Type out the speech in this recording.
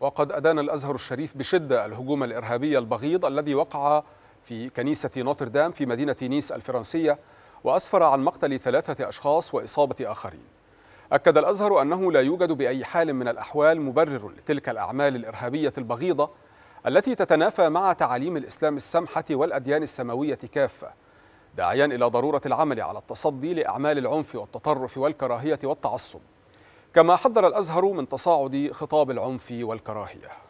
وقد أدان الأزهر الشريف بشدة الهجوم الإرهابي البغيض الذي وقع في كنيسة نوتردام في مدينة نيس الفرنسية وأسفر عن مقتل ثلاثة أشخاص وإصابة آخرين أكد الأزهر أنه لا يوجد بأي حال من الأحوال مبرر لتلك الأعمال الإرهابية البغيضة التي تتنافى مع تعاليم الإسلام السمحة والأديان السماوية كافة داعيا إلى ضرورة العمل على التصدي لأعمال العنف والتطرف والكراهية والتعصب كما حذر الأزهر من تصاعد خطاب العنف والكراهية